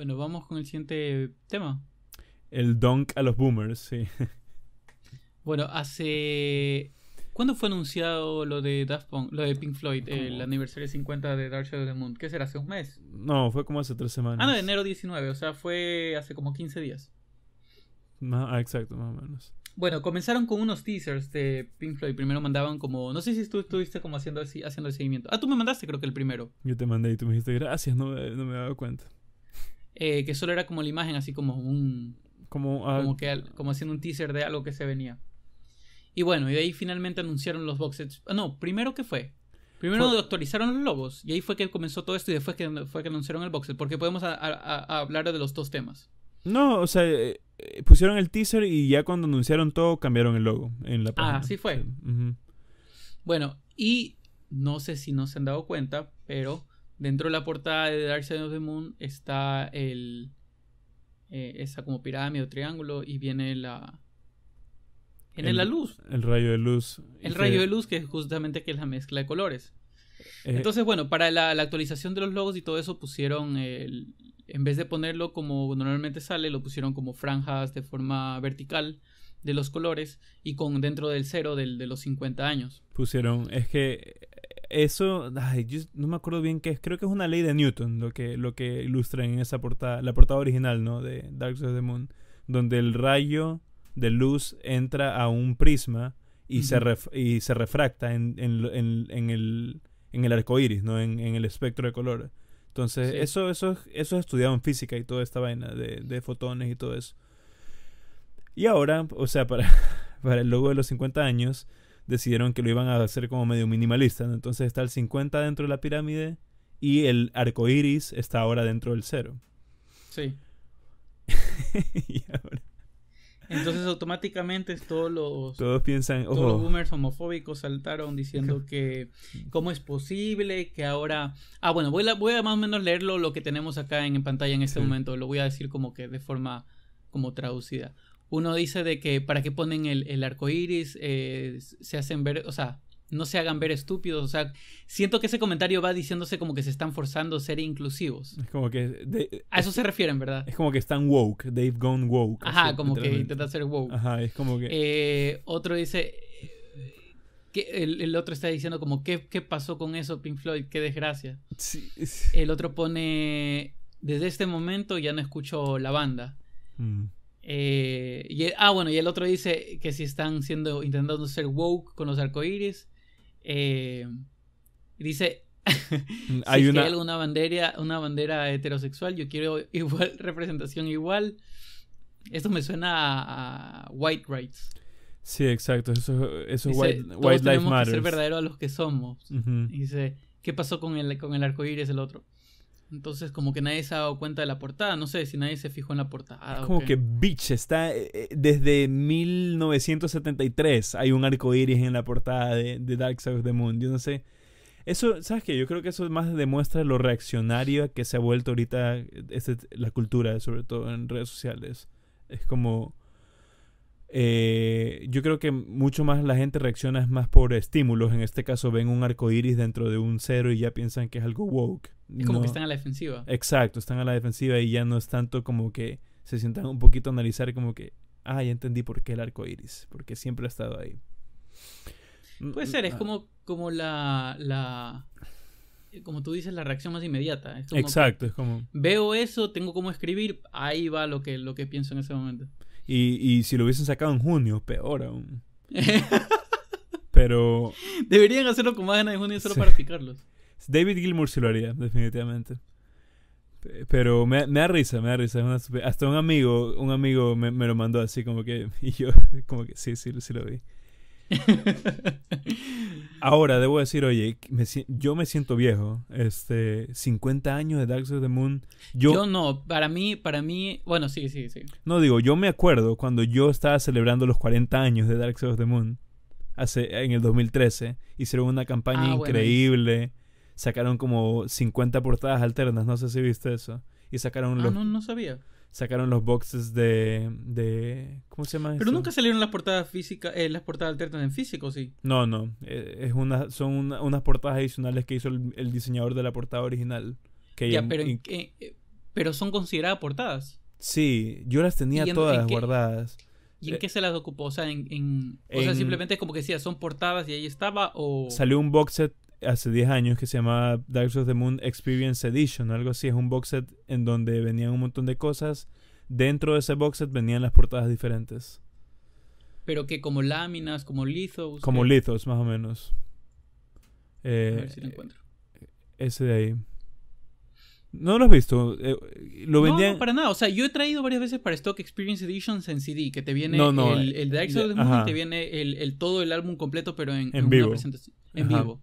Bueno, vamos con el siguiente tema. El donk a los boomers, sí. Bueno, hace. ¿Cuándo fue anunciado lo de lo de Pink Floyd, el aniversario 50 de Dark Shadow of the Moon? ¿Qué será? ¿Hace un mes? No, fue como hace tres semanas. Ah, no, enero 19, o sea, fue hace como 15 días. ah, exacto, más o menos. Bueno, comenzaron con unos teasers de Pink Floyd. Primero mandaban como. No sé si tú estuviste como haciendo, haciendo el seguimiento. Ah, tú me mandaste, creo que el primero. Yo te mandé y tú me dijiste gracias, no, no me he dado cuenta. Eh, que solo era como la imagen, así como un... Como, ah, como, haciendo un teaser de algo que se venía. Y bueno, y de ahí finalmente anunciaron los boxes. Ah, no, primero que fue. Primero fue... actualizaron los logos y ahí fue que comenzó todo esto y después que fue que anunciaron el boxet, porque podemos hablar de los dos temas. No, o sea, eh, eh, pusieron el teaser y ya cuando anunciaron todo cambiaron el logo en la ah, página. Ah, sí fue. Bueno, y no sé si no se han dado cuenta, pero Dentro de la portada de Dark Side of the Moon está el. Está eh, esa como pirámide o triángulo y viene la. en la luz. El rayo de luz. El rayo de luz, que es justamente que es la mezcla de colores. Eh, Entonces, bueno, para la, actualización de los logos y todo eso pusieron el, En vez de ponerlo como normalmente sale, lo pusieron como franjas de forma vertical de los colores y con dentro del cero de los 50 años. Pusieron, es que eso, no me acuerdo bien qué es, creo que es una ley de Newton lo que, lo que ilustra en esa portada, la portada original, ¿no? De Dark Side of the Moon, donde el rayo de luz entra a un prisma y, se, y se refracta en, en, en, el, en el arco iris, ¿no? En, el espectro de color. Entonces, eso, eso, eso es estudiado en física y toda esta vaina de, de fotones y todo eso. Y ahora, o sea, para, para el logo de los 50 años, decidieron que lo iban a hacer como medio minimalista. Entonces está el 50 dentro de la pirámide y el arco iris está ahora dentro del cero. Sí. Entonces automáticamente todos los todos piensan, todos los boomers homofóbicos saltaron diciendo que cómo es posible que ahora ah bueno voy a, voy a más o menos leerlo lo que tenemos acá en, pantalla en este momento lo voy a decir como que de forma como traducida uno dice de que para qué ponen el, arco iris, eh, se hacen ver, o sea, no se hagan ver estúpidos. O sea, siento que ese comentario va diciéndose como que se están forzando a ser inclusivos. Es como que. a eso se refieren, ¿verdad? Es como que están woke. They've gone woke. Ajá, como que intentan ser woke. Ajá, es como que. Eh, otro dice. Eh, que el, otro está diciendo como, ¿qué, pasó con eso, Pink Floyd? Qué desgracia. Sí, El otro pone, desde este momento ya no escucho la banda. Mm. Eh, y, ah, bueno, y el otro dice que si están siendo intentando ser woke con los arcoíris. Eh, dice si hay, alguna bandera, una bandera heterosexual, yo quiero igual representación igual. Esto me suena a, white rights. Sí, exacto, eso, eso white, white life matters. Que ser verdaderos a los que somos. Dice, ¿qué pasó con el con el arco el otro? Entonces, como que nadie se ha dado cuenta de la portada. No sé si nadie se fijó en la portada. es como que, bitch, está. Eh, eh, desde 1973 hay un arco iris en la portada de, Dark Side of the Moon. Yo no sé. Eso, ¿sabes qué? Yo creo que eso más demuestra lo reaccionario que se ha vuelto ahorita este, la cultura, sobre todo en redes sociales. Es como. Eh, yo creo que mucho más la gente reacciona es más por estímulos. En este caso ven un arco iris dentro de un cero y ya piensan que es algo woke. Es como que están a la defensiva. Exacto, están a la defensiva y ya no es tanto como que se sientan un poquito a analizar como que, ah, ya entendí por qué el arco iris, porque siempre ha estado ahí. Mm, Puede mm, ser, es ah. como, como la, la eh, como tú dices, la reacción más inmediata. Exacto, es como... Veo eso, tengo cómo escribir, ahí va lo que, lo que pienso en ese momento. Y, y si lo hubiesen sacado en junio, peor aún. Pero. Deberían hacerlo con más ganas de junio solo para picarlos. David Gilmour sí lo haría, definitivamente. Pero me, me da risa, me da risa. hasta un amigo, un amigo me, me, lo mandó así como que. Y yo, como que sí, sí, sí lo vi. Ahora, debo decir, oye, yo me siento viejo. Este, 50 años de Dark Souls the Moon. Yo, no, para mí, para mí, bueno, sí, sí, sí. No, digo, yo me acuerdo cuando yo estaba celebrando los 40 años de Dark Souls the Moon. Hace, en el 2013. Hicieron una campaña ah, increíble. Sacaron como 50 portadas alternas, no sé si viste eso. Y sacaron ah, no, no sabía sacaron los boxes de, ¿cómo se llama? Pero nunca salieron las portadas físicas, eh, las portadas alternas en físico, sí. No, no, eh, es una, son unas portadas adicionales que hizo el, diseñador de la portada original. ya, pero, eh, pero son consideradas portadas. Sí, yo las tenía todas guardadas. ¿Y en eh, qué se las ocupó? O sea, en, o sea, simplemente es como que decía, son portadas y ahí estaba o... Salió un box set hace 10 años que se llamaba Dark Souls of the Moon Experience Edition, algo así. Es un box set en donde venían un montón de cosas. Dentro de ese box set venían las portadas diferentes. Pero que como láminas, como lithos. Como lithos, más o menos. A ver eh, si lo encuentro. Ese de ahí. No lo has visto. Eh, lo vendían... No, para nada. O sea, yo he traído varias veces para Stock Experience Editions en CD, que te viene el, Dark Souls of Moon te viene el, todo el álbum completo, pero en, Una presentación, en vivo.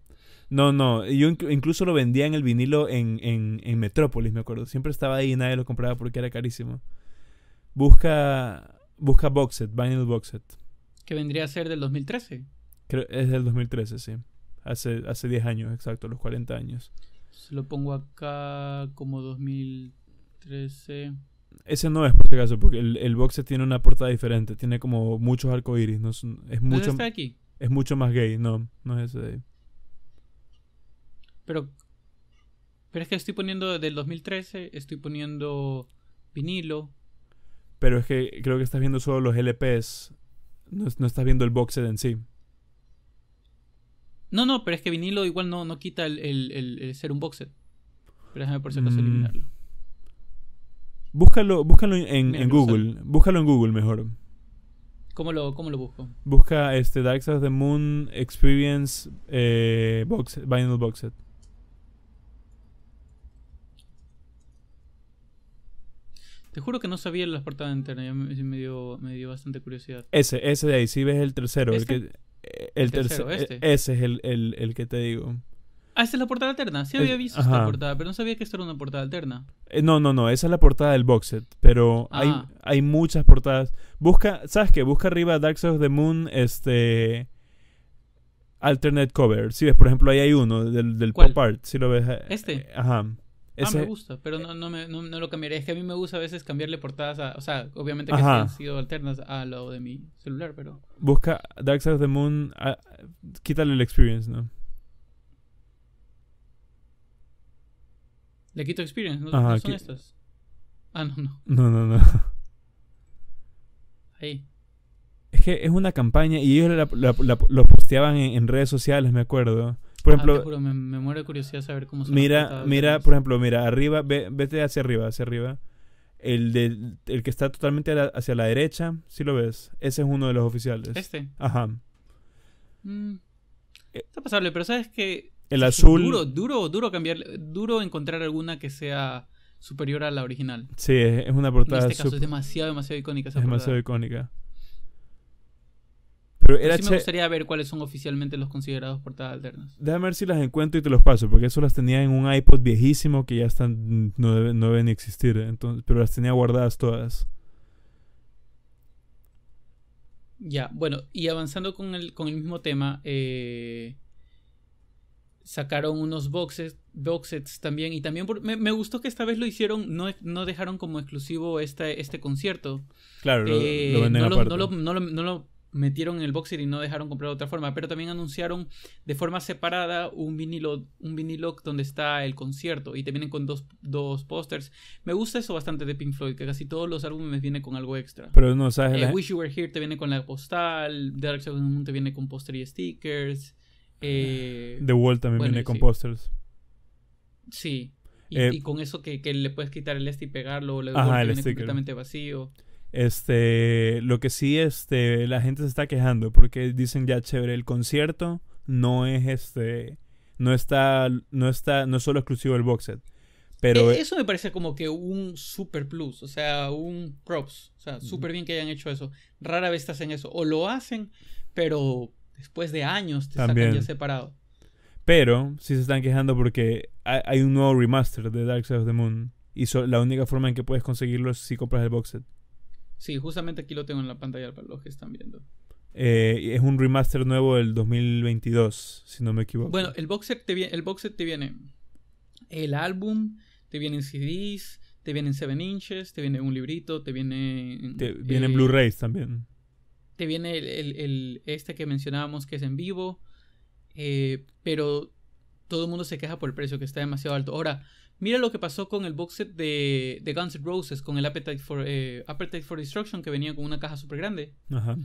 No, no. Yo incluso lo vendía en el vinilo en, en, Metrópolis, me acuerdo. Siempre estaba ahí y nadie lo compraba porque era carísimo. Busca, busca Boxet, Vinyl Boxet. Que vendría a ser del 2013. Creo, es del 2013, sí. Hace, hace 10 años, exacto, los 40 años. Se lo pongo acá como 2013. Ese no es por este caso, porque el, el tiene una portada diferente. Tiene como muchos arcoíris. No es, es mucho, aquí? Es mucho más gay, no, no es ese de ahí. Pero, pero es que estoy poniendo del 2013, estoy poniendo vinilo. Pero es que creo que estás viendo solo los LPs, no, no estás viendo el box set en sí. No, no, pero es que vinilo igual no, no quita el, ser un box set. Pero déjame por si acaso mm. eliminarlo. Búscalo, búscalo en, Google. Búscalo en Google mejor. ¿Cómo lo, cómo lo busco? Busca este Dark Souls of the Moon Experience eh, box, Vinyl Box Set. Te juro que no sabía las portadas Ya me dio, me dio bastante curiosidad. Ese, ese de ahí, si ves el tercero, el este. que... Eh, el, tercero, este. e, ese es el, que te digo. Ah, esa es la portada alterna. Sí había visto esta portada, pero no sabía que esta era una portada alterna. Eh, no, no, no. Esa es la portada del box set. Pero ah. hay, hay, muchas portadas. Busca, ¿sabes qué? Busca arriba Dark Souls of the Moon, este... Alternate cover. Si ves, por ejemplo, ahí hay uno del, del pop art. Si lo ves. Eh, este. Ajá. Ah, me gusta, pero no, me, lo cambiaré. Es que a mí me gusta a veces cambiarle portadas a. O sea, obviamente que han sido alternas a lo de mi celular, pero. Busca Dark Side of the Moon. Ah, quítale el experience, ¿no? Le quito experience, ¿no, son estas? Ah, no, no. No, no, no. Ahí. Es que es una campaña y ellos la, lo posteaban en redes sociales, me acuerdo por ah, ejemplo, me, muero de curiosidad saber cómo se Mira, mira, por ejemplo, mira, arriba, ve, vete hacia arriba, hacia arriba. El, de, el que está totalmente hacia la derecha, si lo ves, ese es uno de los oficiales. Este. Ajá. Mm. Eh, está pasable, pero sabes que. El azul. Duro, duro, duro cambiar. Duro encontrar alguna que sea superior a la original. Sí, es una portada. En este caso es demasiado, demasiado icónica esa demasiado icónica. Pero sí me gustaría ver cuáles son oficialmente los considerados portadas alternas. Déjame ver si las encuentro y te los paso, porque eso las tenía en un iPod viejísimo que ya están no deben, existir, eh. pero las tenía guardadas todas. Ya, bueno, y avanzando con el, con el mismo tema, eh, sacaron unos boxes, box sets también, y también me, gustó que esta vez lo hicieron, no, no dejaron como exclusivo este, este concierto. Claro, lo, eh, no lo metieron en el boxer y no dejaron comprar de otra forma, pero también anunciaron de forma separada un vinilo, un vinilo donde está el concierto y te vienen con dos, dos pósters. Me gusta eso bastante de Pink Floyd, que casi todos los álbumes vienen con algo extra. Pero no sabes. Eh, Wish You Were Here te viene con la postal, Dark Side of the Moon te viene con poster y stickers. Eh, the Wall también viene con posters. Sí. Eh, y, con eso que, le puedes quitar el este y pegarlo, o le viene completamente vacío. Este, lo que sí, este, la gente se está quejando porque dicen ya chévere, el concierto no es este, no está, no está, no es solo exclusivo del box set. Pero e, e eso me parece como que un super plus, o sea, un props, o sea, súper bien que hayan hecho eso. Rara vez te hacen eso, o lo hacen, pero después de años te también. sacan ya separado. Pero sí se están quejando porque hay, un nuevo remaster de Dark Side of the Moon y la única forma en que puedes conseguirlo es si compras el box set. Sí, justamente aquí lo tengo en la pantalla para los que están viendo. Eh, es un remaster nuevo del 2022, si no me equivoco. Bueno, el box set te, viene, el box te viene el álbum, te vienen CDs, te vienen 7 inches, te viene un librito, te viene... Te eh, vienen Blu-rays también. Te viene el, este que mencionábamos que es en vivo, eh, pero todo el mundo se queja por el precio que está demasiado alto. Ahora, Mira lo que pasó con el box set de, Guns N' Roses, con el eh, Appetite for, Destruction, que venía con una caja súper grande. Ajá.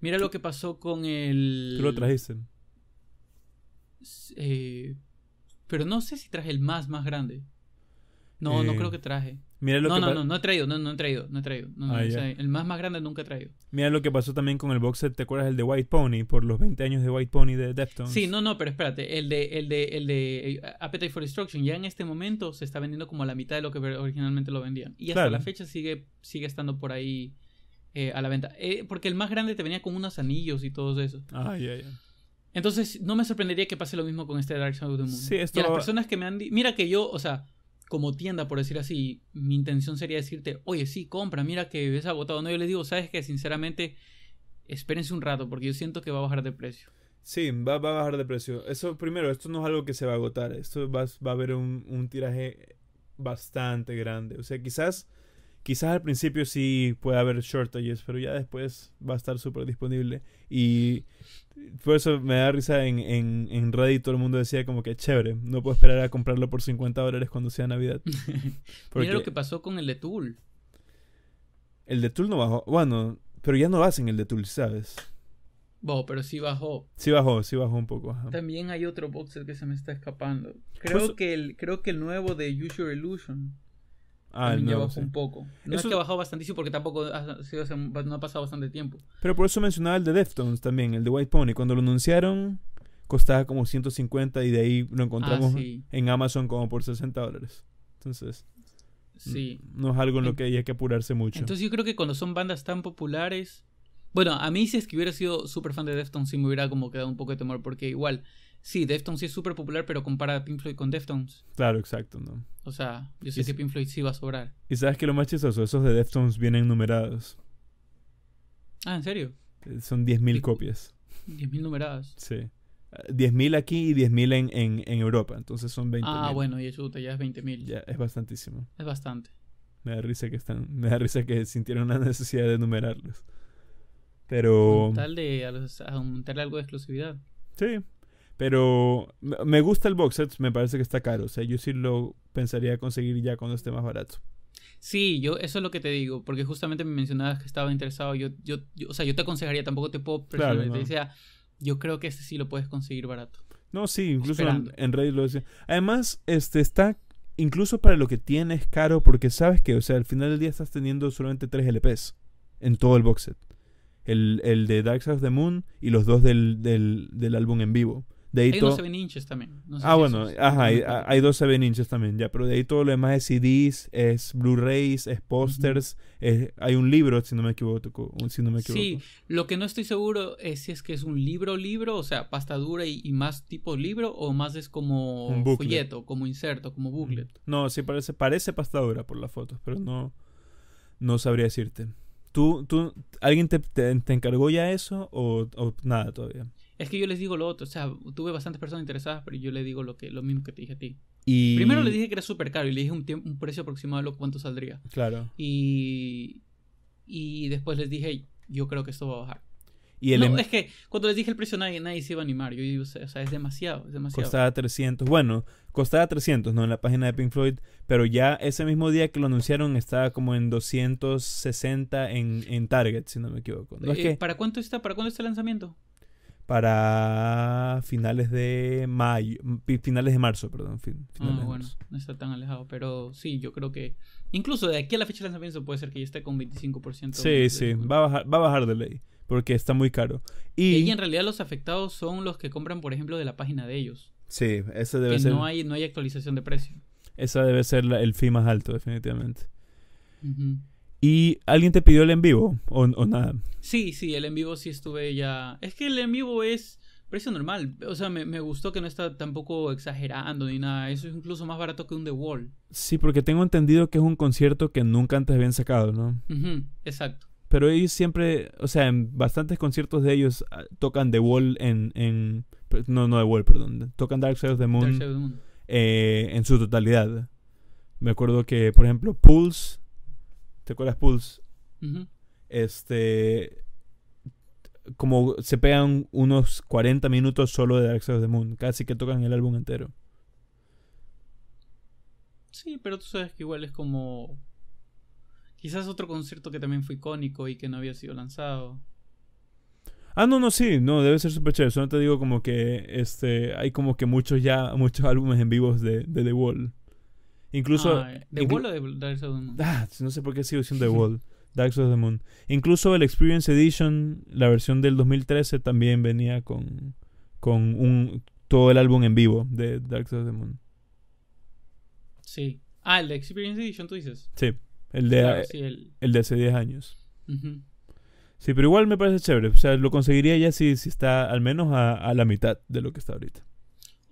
Mira lo que pasó con el. Tú lo trajiste. Eh, pero no sé si traje el más, más grande. No, no eh, creo que traje. Mira lo no, que no, no, no he traído, no, no he traído, no he traído. Ah, el más más grande nunca he traído. Mira lo que pasó también con el box ¿te acuerdas el de White Pony? Por los 20 años de White Pony de Deftones. Sí, no, no, pero espérate, el de, el de, eh, Appetite for Destruction ya en este momento se está vendiendo como la mitad de lo que originalmente lo vendían. Y hasta la fecha sigue, sigue estando por ahí eh, a la venta. Eh, porque el más grande te venía con unos anillos y todo eso. Ah, ya, Entonces, no me sorprendería que pase lo mismo con este Dark Side of the Moon. Sí, esto... Y las personas que me han... Mira que yo, o sea como tienda, por decir así, mi intención sería decirte, oye, sí, compra, mira que ves agotado. No, yo les digo, sabes que sinceramente, espérense un rato, porque yo siento que va a bajar de precio. Sí, va, a bajar de precio. Eso primero, esto no es algo que se va a agotar. Esto va, a haber un, un, tiraje bastante grande. O sea, quizás Quizás al principio sí puede haber shortages, pero ya después va a estar súper disponible. Y por eso me da risa en, en, en, Reddit todo el mundo decía como que chévere, no puedo esperar a comprarlo por 50 dólares cuando sea Navidad. Mira lo que pasó con el de Tool. El de Tool no bajó. Bueno, pero ya no en el de Tool, ¿sabes? No, pero sí bajó. Sí bajó, sí bajó un poco. También hay otro boxer que se me está escapando. Pues creo, que, el, creo que el nuevo de Use Your Illusion. Ah, no, un poco. es que ha bajado bastantísimo porque tampoco ha no ha pasado bastante tiempo. Pero por eso mencionaba el de Deftones también, el de White Pony. Cuando lo anunciaron costaba como 150 y de ahí lo encontramos ah, en Amazon como por 60 dólares. Entonces, sí. no es algo en lo que hay que apurarse mucho. Entonces yo creo que cuando son bandas tan populares... Bueno, a mí si es que hubiera sido súper fan de Deftones sí me hubiera como quedado un poco de temor porque igual Sí, Deftones sí es súper popular, pero compara a Pink Floyd con Deftones. Claro, exacto, ¿no? O sea, yo sé que Pink Floyd sí va a sobrar. Y sabes que lo más chistoso, esos de Deftones vienen numerados. Ah, ¿en serio? Eh, son 10.000 copias. 10.000 numeradas. Sí. 10.000 aquí y 10.000 en, Europa, entonces son 20.000. Ah, bueno, y eso ya es 20.000. Ya, es bastantísimo. Es bastante. Me da risa que están, me da risa que sintieron la necesidad de numerarlos. Pero... Tal de aumentarle algo de exclusividad. Sí, pero me gusta el box set, me parece que está caro. O sea, yo sí lo pensaría conseguir ya cuando esté más barato. Sí, yo eso es lo que te digo, porque justamente me mencionabas que estaba interesado. Yo, yo, o sea, yo te aconsejaría, tampoco te puedo claro, yo creo que este sí lo puedes conseguir barato. No, sí, incluso en, Reddit lo decía. Además, este está incluso para lo que tiene es caro porque sabes que, o sea, al final del día estás teniendo solamente tres LPs en todo el box set. El, el de Dark Side of the Moon y los dos del, del álbum en vivo hay dos 7 inches también. ah, bueno, ajá, hay, 12 dos inches también, ya. Pero de ahí todo lo demás es CDs, es Blu-rays, es posters Hay un libro, si no, me equivoco, si Sí, lo que no estoy seguro es si es que es un libro, libro, o sea, pasta dura y, más tipo libro, o más es como folleto, como inserto, como booklet. No, sí, parece, parece pasta por las fotos, pero no, no sabría decirte. ¿Tú, tú, ¿Alguien te, te, encargó ya eso o nada todavía? Es que yo les digo lo otro, o sea, tuve bastantes personas interesadas, pero yo les digo lo, que, lo mismo que te dije a ti. Primero le dije que era súper caro y le dije un, precio aproximado de lo cuánto saldría. Claro. Y, y después les dije, yo creo que esto va a bajar. no, em- es que cuando les dije el precio nadie, nadie se iba a animar. Yo o sea, es demasiado, es demasiado. Costaba 300. Bueno, costaba 300, ¿no? En la página de Pink Floyd. Pero ya ese mismo día que lo anunciaron estaba como en 260 en, Target, si no me equivoco. Eh, ¿para, cuánto está, ¿Para cuándo está el lanzamiento? para finales de mayo, finales de marzo, perdón, fin, ah, finales bueno, no está tan alejado, pero sí, yo creo que incluso de aquí a la fecha de lanzamiento puede ser que ya esté con 25%. Sí, sí, va a bajar, va a bajar de ley porque está muy caro. Y, en realidad los afectados son los que compran, por ejemplo, de la página de ellos. Sí, ese debe que ser. No hay, no hay actualización de precio. Esa debe ser el fin más alto, definitivamente. ¿Y alguien te pidió el en vivo o, nada? Sí, sí, el en vivo sí estuve ya. Es que el en vivo es precio normal. O sea, me, gustó que no está tampoco exagerando ni nada. Eso es incluso más barato que un The Wall. Sí, porque tengo entendido que es un concierto que nunca antes habían sacado, ¿no? exacto. Pero ellos siempre, o sea, en bastantes conciertos de ellos ah, tocan The Wall en... Pues, no, no The Wall, perdón. Tocan Dark Side of the Moon, eh, en su totalidad. Me acuerdo que, por ejemplo, Pulse ¿Te acuerdas Pulse? Este. Como se pegan unos 40 minutos solo de Dark Side of the Moon. Casi que tocan el álbum entero. Sí, pero tú sabes que igual es como. Quizás otro concierto que también fue icónico y que no había sido lanzado. Ah, no, no, sí, no, debe ser súper chévere. Solo te digo como que este, hay como que muchos ya, muchos álbumes en vivos de The Wall. Incluso. Ah, Wall o de Dark Souls of the Moon? Ah, no sé por qué sigo diciendo de Wall. Dark Souls of the Moon. Incluso el Experience Edition, la versión del 2013, también venía con, con un, todo el álbum en vivo de Dark Souls of the Moon. Sí. Ah, el de Experience Edition, tú dices. Sí, el de, el... de hace 10 años. Sí, pero igual me parece chévere. O sea, lo conseguiría ya si, si está al menos a la mitad de lo que está ahorita.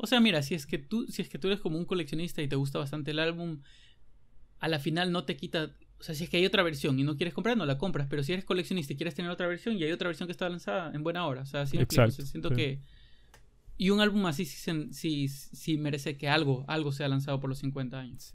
O sea, mira, si es que tú, si es que tú eres como un coleccionista y te gusta bastante el álbum, a la final no te quita. O sea, si es que hay otra versión y no quieres comprar, no la compras. Pero si eres coleccionista y quieres tener otra versión y hay otra versión que está lanzada en buena hora. O sea, siento que. Y un álbum así sí, merece que algo, algo sea lanzado por los 50 años.